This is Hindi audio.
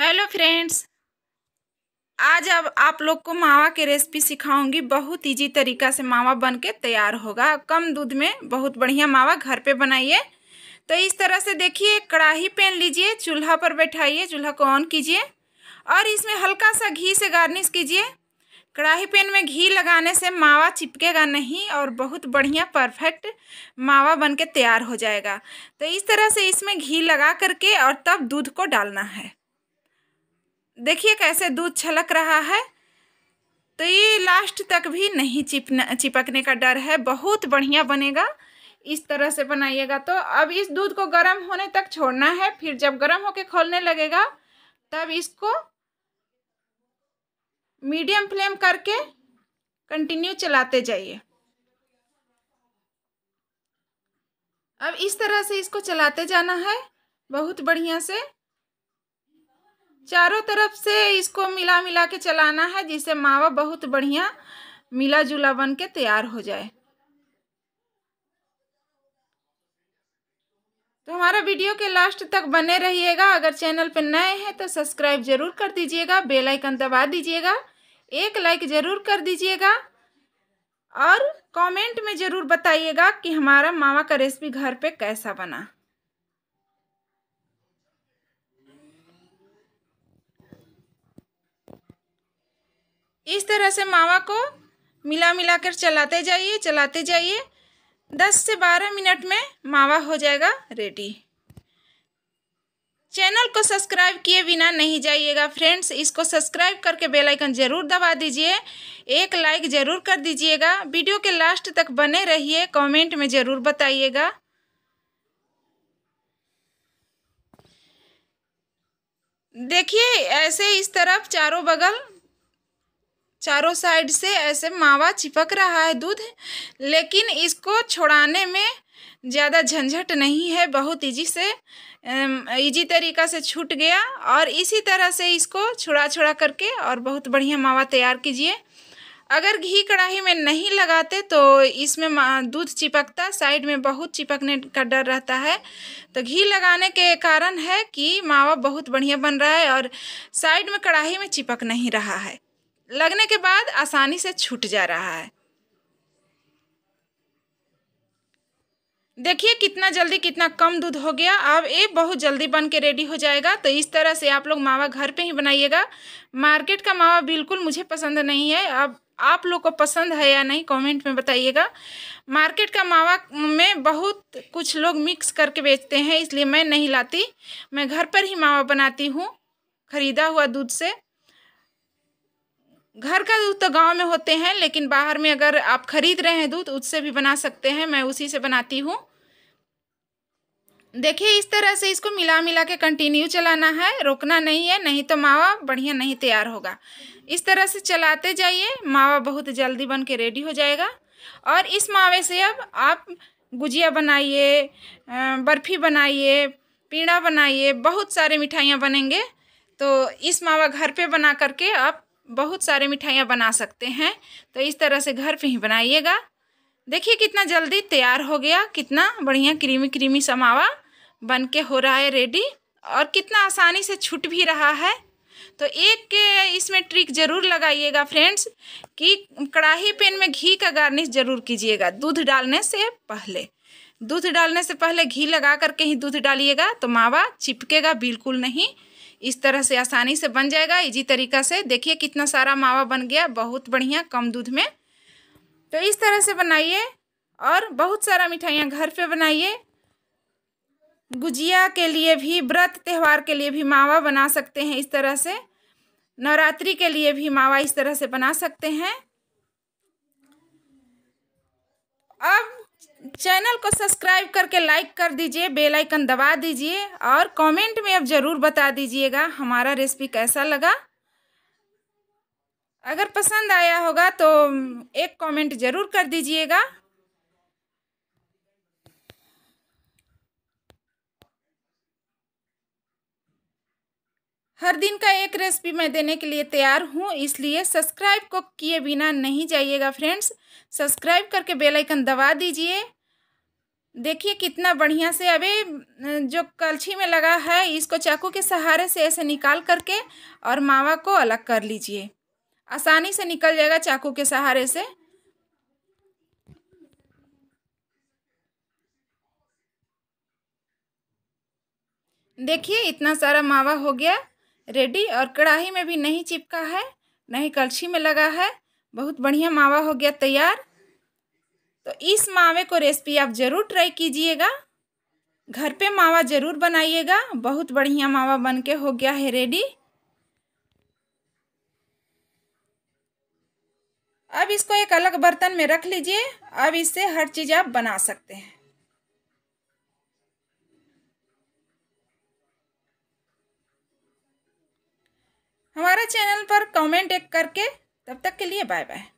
हेलो फ्रेंड्स आज अब आप लोग को मावा की रेसिपी सिखाऊंगी बहुत इजी तरीका से मावा बन के तैयार होगा कम दूध में बहुत बढ़िया मावा घर पे बनाइए तो इस तरह से देखिए कढ़ाही पैन लीजिए चूल्हा पर बैठाइए चूल्हा को ऑन कीजिए और इसमें हल्का सा घी से गार्निश कीजिए कढ़ाही पैन में घी लगाने से मावा चिपकेगा नहीं और बहुत बढ़िया परफेक्ट मावा बन के तैयार हो जाएगा तो इस तरह से इसमें घी लगा करके और तब दूध को डालना है देखिए कैसे दूध छलक रहा है तो ये लास्ट तक भी नहीं चिपना चिपकने का डर है बहुत बढ़िया बनेगा इस तरह से बनाइएगा तो अब इस दूध को गर्म होने तक छोड़ना है फिर जब गर्म होके खोलने लगेगा तब इसको मीडियम फ्लेम करके कंटिन्यू चलाते जाइए अब इस तरह से इसको चलाते जाना है बहुत बढ़िया से चारों तरफ से इसको मिला मिला के चलाना है जिससे मावा बहुत बढ़िया मिला जुला बन के तैयार हो जाए तो हमारा वीडियो के लास्ट तक बने रहिएगा अगर चैनल पर नए हैं तो सब्सक्राइब जरूर कर दीजिएगा बेल आइकन दबा दीजिएगा एक लाइक ज़रूर कर दीजिएगा और कमेंट में ज़रूर बताइएगा कि हमारा मावा का रेसिपी घर पे कैसा बना इस तरह से मावा को मिला मिला कर चलाते जाइए चलाते जाइए दस से बारह मिनट में मावा हो जाएगा रेडी चैनल को सब्सक्राइब किए बिना नहीं जाइएगा फ्रेंड्स इसको सब्सक्राइब करके बेल आइकन ज़रूर दबा दीजिए एक लाइक ज़रूर कर दीजिएगा वीडियो के लास्ट तक बने रहिए कमेंट में ज़रूर बताइएगा देखिए ऐसे इस तरफ चारों बगल चारों साइड से ऐसे मावा चिपक रहा है दूध लेकिन इसको छोड़ाने में ज़्यादा झंझट नहीं है बहुत इजी से इजी तरीका से छूट गया और इसी तरह से इसको छुड़ा छुड़ा करके और बहुत बढ़िया मावा तैयार कीजिए अगर घी कढ़ाई में नहीं लगाते तो इसमें दूध चिपकता साइड में बहुत चिपकने का डर रहता है तो घी लगाने के कारण है कि मावा बहुत बढ़िया बन रहा है और साइड में कढ़ाई में चिपक नहीं रहा है लगने के बाद आसानी से छूट जा रहा है देखिए कितना जल्दी कितना कम दूध हो गया अब ये बहुत जल्दी बन के रेडी हो जाएगा तो इस तरह से आप लोग मावा घर पे ही बनाइएगा मार्केट का मावा बिल्कुल मुझे पसंद नहीं है अब आप लोग को पसंद है या नहीं कमेंट में बताइएगा मार्केट का मावा में बहुत कुछ लोग मिक्स करके बेचते हैं इसलिए मैं नहीं लाती मैं घर पर ही मावा बनाती हूँ खरीदा हुआ दूध से घर का दूध तो गांव में होते हैं लेकिन बाहर में अगर आप खरीद रहे हैं दूध उससे भी बना सकते हैं मैं उसी से बनाती हूँ देखिए इस तरह से इसको मिला मिला के कंटिन्यू चलाना है रोकना नहीं है नहीं तो मावा बढ़िया नहीं तैयार होगा इस तरह से चलाते जाइए मावा बहुत जल्दी बन के रेडी हो जाएगा और इस मावे से अब आप गुजिया बनाइए बर्फ़ी बनाइए पीड़ा बनाइए बहुत सारे मिठाइयाँ बनेंगे तो इस मावा घर पे बना करके आप बहुत सारे मिठाइयाँ बना सकते हैं तो इस तरह से घर पे ही बनाइएगा देखिए कितना जल्दी तैयार हो गया कितना बढ़िया क्रीमी क्रीमी समावा बन के हो रहा है रेडी और कितना आसानी से छूट भी रहा है तो एक इसमें ट्रिक ज़रूर लगाइएगा फ्रेंड्स कि कढ़ाही पेन में घी का गार्निश ज़रूर कीजिएगा दूध डालने से पहले दूध डालने से पहले घी लगा करके ही दूध डालिएगा तो मावा चिपकेगा बिल्कुल नहीं इस तरह से आसानी से बन जाएगा इजी तरीका से देखिए कितना सारा मावा बन गया बहुत बढ़िया कम दूध में तो इस तरह से बनाइए और बहुत सारा मिठाइयाँ घर पे बनाइए गुजिया के लिए भी व्रत त्यौहार के लिए भी मावा बना सकते हैं इस तरह से नवरात्रि के लिए भी मावा इस तरह से बना सकते हैं अब चैनल को सब्सक्राइब करके लाइक कर दीजिए बेल आइकन दबा दीजिए और कमेंट में अब ज़रूर बता दीजिएगा हमारा रेसिपी कैसा लगा अगर पसंद आया होगा तो एक कमेंट ज़रूर कर दीजिएगा हर दिन का एक रेसिपी मैं देने के लिए तैयार हूँ इसलिए सब्सक्राइब को किए बिना नहीं जाइएगा फ्रेंड्स सब्सक्राइब करके बेल आइकन दबा दीजिए देखिए कितना बढ़िया से अभी जो कलछी में लगा है इसको चाकू के सहारे से ऐसे निकाल करके और मावा को अलग कर लीजिए आसानी से निकल जाएगा चाकू के सहारे से देखिए इतना सारा मावा हो गया रेडी और कढ़ाई में भी नहीं चिपका है नहीं कलछी में लगा है बहुत बढ़िया मावा हो गया तैयार तो इस मावे को रेसिपी आप ज़रूर ट्राई कीजिएगा घर पे मावा ज़रूर बनाइएगा बहुत बढ़िया मावा बन के हो गया है रेडी अब इसको एक अलग बर्तन में रख लीजिए अब इससे हर चीज़ आप बना सकते हैं हमारे चैनल पर कमेंट एक करके तब तक के लिए बाय बाय